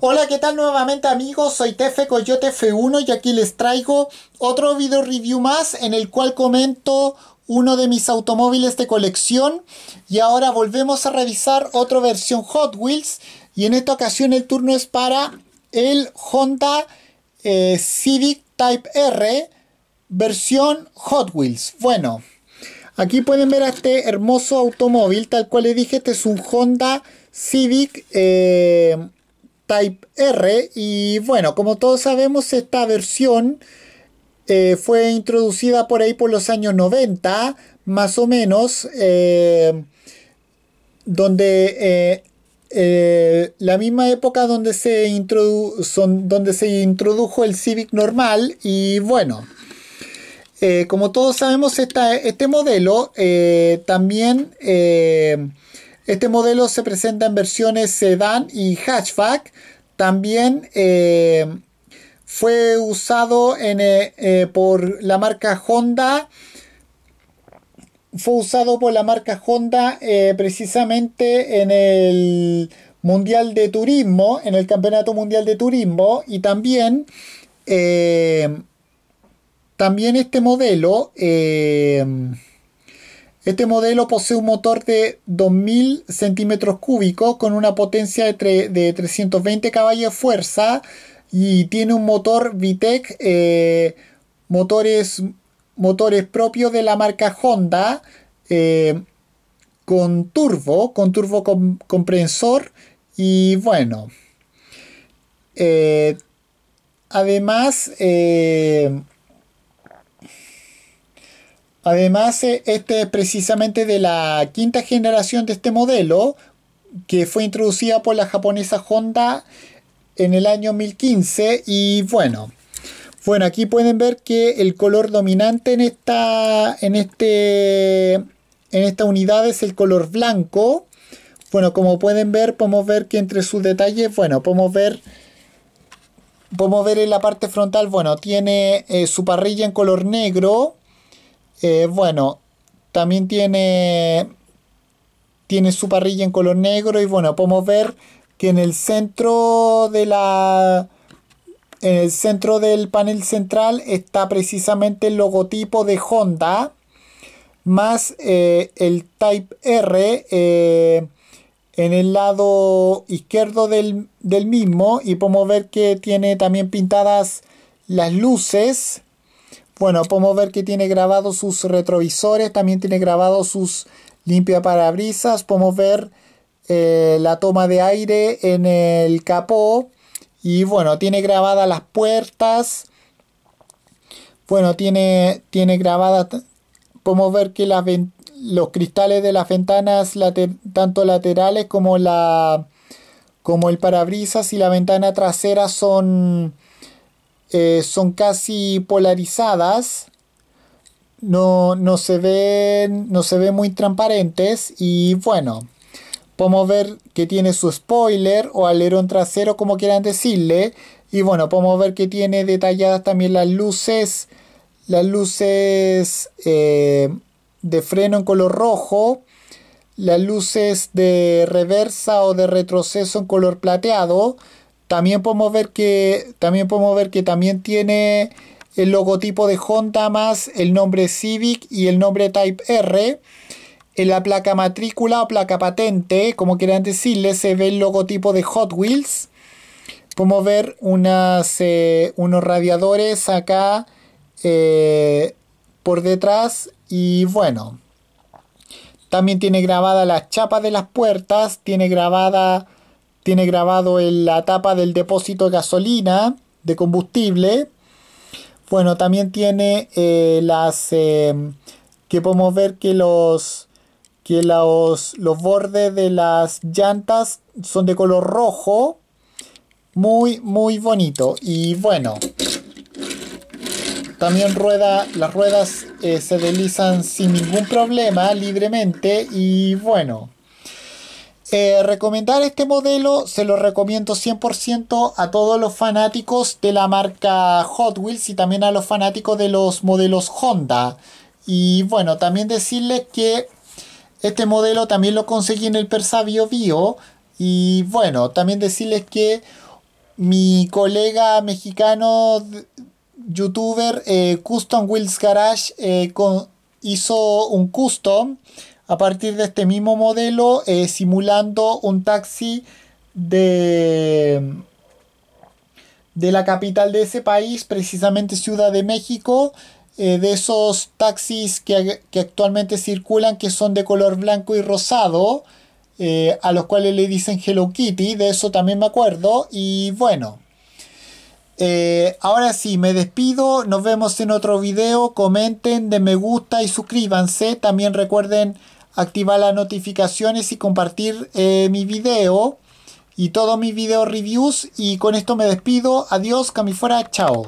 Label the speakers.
Speaker 1: Hola, ¿qué tal nuevamente amigos? Soy Tefe Coyote F1 y aquí les traigo otro video review más en el cual comento uno de mis automóviles de colección y ahora volvemos a revisar otra versión Hot Wheels y en esta ocasión el turno es para el Honda eh, Civic Type R versión Hot Wheels. Bueno, aquí pueden ver a este hermoso automóvil, tal cual le dije, este es un Honda Civic eh, Type R y bueno, como todos sabemos esta versión eh, fue introducida por ahí por los años 90 más o menos eh, donde eh, la misma época donde se, son, donde se introdujo el Civic normal y bueno como todos sabemos esta, este modelo también este modelo se presenta en versiones sedán y hatchback. También eh, fue usado eh, eh, por la marca Honda. Fue usado por la marca Honda precisamente en el Mundial de Turismo, en el Campeonato Mundial de Turismo y también también este modelo este modelo posee un motor de 2000 centímetros cúbicos con una potencia de, 320 caballos de fuerza y tiene un motor Vitec, eh, motores, motores propios de la marca Honda eh, con turbo, con turbo comprensor y bueno. Eh, además, Además, eh, este es precisamente de la quinta generación de este modelo, que fue introducida por la japonesa Honda en el año 2015 y bueno, bueno, aquí pueden ver que el color dominante en esta en este en unidad es el color blanco. Bueno, como pueden ver, podemos ver que entre sus detalles, bueno, podemos ver podemos ver en la parte frontal, bueno, tiene eh, su parrilla en color negro, eh, bueno, también tiene, tiene su parrilla en color negro y bueno, podemos ver que en el centro de la... En el centro del panel central está precisamente el logotipo de Honda más eh, el Type R eh, en el lado izquierdo del, del mismo y podemos ver que tiene también pintadas las luces bueno, podemos ver que tiene grabados sus retrovisores, también tiene grabado sus limpias parabrisas, podemos ver eh, la toma de aire en el capó y bueno, tiene grabadas las puertas. Bueno, tiene, tiene grabadas, podemos ver que los cristales de las ventanas, tanto laterales como, la, como el parabrisas y la ventana trasera son eh, son casi polarizadas, no, se ven, muy transparentes y bueno, podemos ver que tiene su spoiler o alerón trasero como quieran decirle y bueno, podemos ver que tiene detalladas también las luces, las luces eh, de freno en color rojo, las luces de reversa o de retroceso en color plateado también podemos ver que también, podemos ver que también tiene el logotipo de Honda más el nombre Civic y el nombre Type R. En la placa matrícula o placa patente, como quieran decirle, se ve el logotipo de Hot Wheels. Podemos ver unas, eh, unos radiadores acá eh, por detrás y bueno. También tiene grabada las chapas de las puertas, tiene grabada tiene grabado en la tapa del depósito de gasolina, de combustible. Bueno, también tiene eh, las eh, que podemos ver que los que los, los bordes de las llantas son de color rojo. Muy, muy bonito. Y bueno, también rueda, las ruedas eh, se deslizan sin ningún problema, libremente. Y bueno. Eh, recomendar este modelo se lo recomiendo 100% a todos los fanáticos de la marca Hot Wheels y también a los fanáticos de los modelos Honda. Y bueno, también decirles que este modelo también lo conseguí en el Persabio Bio Y bueno, también decirles que mi colega mexicano youtuber eh, Custom Wheels Garage eh, hizo un custom a partir de este mismo modelo eh, simulando un taxi de, de la capital de ese país, precisamente Ciudad de México, eh, de esos taxis que, actualmente circulan que son de color blanco y rosado, eh, a los cuales le dicen Hello Kitty, de eso también me acuerdo, y bueno. ahora sí, me despido, nos vemos en otro video, comenten, den me gusta y suscríbanse, también recuerden activar las notificaciones y compartir eh, mi video y todos mis video reviews. Y con esto me despido. Adiós, camifora chao.